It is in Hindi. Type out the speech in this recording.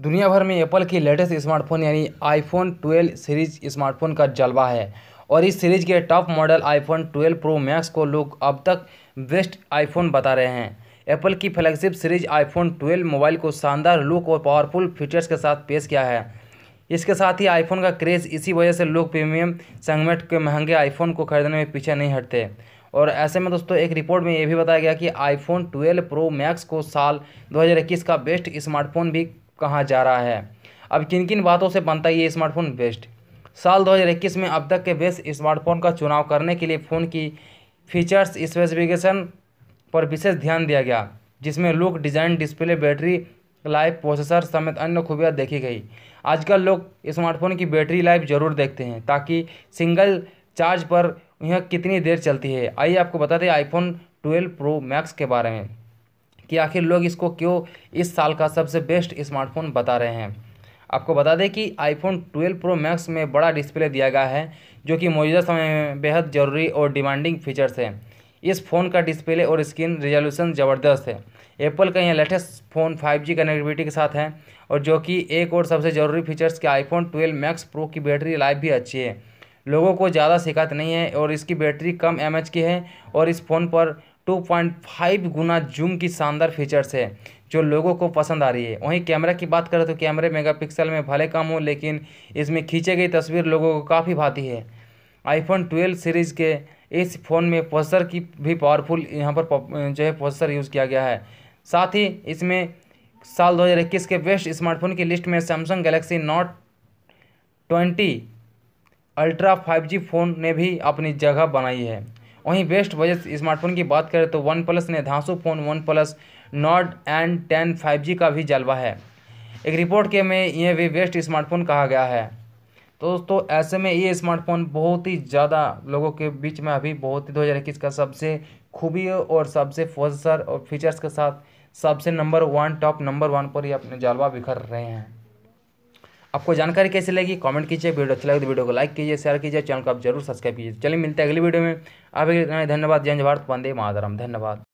दुनिया भर में एप्पल की लेटेस्ट स्मार्टफोन यानी आईफोन 12 सीरीज स्मार्टफोन का जलवा है और इस सीरीज के top model iPhone 12 pro max को लोग अब तक बेस्ट आईफोन बता रहे हैं एप्पल की फ्लैगशिप सीरीज आईफोन 12 मोबाइल को शानदार लुक और पावरफुल फीचर्स के साथ पेश किया है इसके साथ ही आईफोन का क्रेज इसी वजह से लोग प्रीमियम संगमेट के महंगे आईफोन को खरीदने में पीछे नहीं हटते और ऐसे में दोस्तों एक रिपोर्ट में ये भी बताया गया कि आईफोन 12 प्रो मैक्स को साल 2021 का बेस्ट स्मार्टफोन भी कहाँ जा रहा है अब किन किन बातों से बनता है ये स्मार्टफोन बेस्ट साल 2021 में अब तक के बेस्ट स्मार्टफोन का चुनाव करने के लिए फ़ोन की फीचर्स स्पेसिफिकेशन पर विशेष ध्यान दिया गया जिसमें look design display battery life processor समेत अन्य खूबियाँ देखी गई आजकल लोग स्मार्टफोन की बैटरी लाइफ ज़रूर देखते हैं ताकि सिंगल चार्ज पर यह कितनी देर चलती है आइए आपको बताते हैं आईफोन 12 प्रो मैक्स के बारे में कि आखिर लोग इसको क्यों इस साल का सबसे बेस्ट स्मार्टफोन बता रहे हैं आपको बता दें कि आईफोन 12 प्रो मैक्स में बड़ा डिस्प्ले दिया गया है जो कि मौजूदा समय में बेहद ज़रूरी और डिमांडिंग फीचर्स हैं इस फ़ोन का डिस्प्ले और स्क्रीन रिजोल्यूशन ज़बरदस्त है एप्पल का यह लेटेस्ट फ़ोन 5G कनेक्टिविटी के साथ है और जो कि एक और सबसे ज़रूरी फीचर्स के आईफोन 12 मैक्स प्रो की बैटरी लाइफ भी अच्छी है लोगों को ज़्यादा शिकायत नहीं है और इसकी बैटरी कम एम की है और इस फ़ोन पर 2.5 गुना जूम की शानदार फीचर्स है जो लोगों को पसंद आ रही है वहीं कैमरा की बात करें तो कैमरे मेगापिक्सल में भले कम हो लेकिन इसमें खींचे गई तस्वीर लोगों को काफ़ी भाती है आईफोन 12 सीरीज़ के इस फ़ोन में प्रोसेसर की भी पावरफुल यहाँ पर जो है प्रोसेसर यूज़ किया गया है साथ ही इसमें साल 2021 के बेस्ट स्मार्टफोन की लिस्ट में Samsung Galaxy Note twenty Ultra 5G phone ने भी अपनी जगह बनाई है वहीं बेस्ट बजट स्मार्टफोन की बात करें तो वन प्लस ने धांसू phone OnePlus Nord N ten five G का भी जलवा है एक रिपोर्ट के में यह भी बेस्ट स्मार्टफोन कहा गया है दोस्तों तो ऐसे में ये स्मार्टफोन बहुत ही ज़्यादा लोगों के बीच में अभी बहुत ही दो हज़ार इक्कीस का सबसे खूबी और सबसे फोजर और फीचर्स के साथ सबसे number one top number one पर ही अपने जलवा बिखर रहे हैं आपको जानकारी कैसे लगी कमेंट कीजिए वीडियो अच्छी लगे तो वीडियो को लाइक कीजिए शेयर कीजिए चैनल को आप जरूर सब्सक्राइब कीजिए चलिए मिलते हैं अगली वीडियो में आप धन्यवाद जय भारत वंदे मातरम धन्यवाद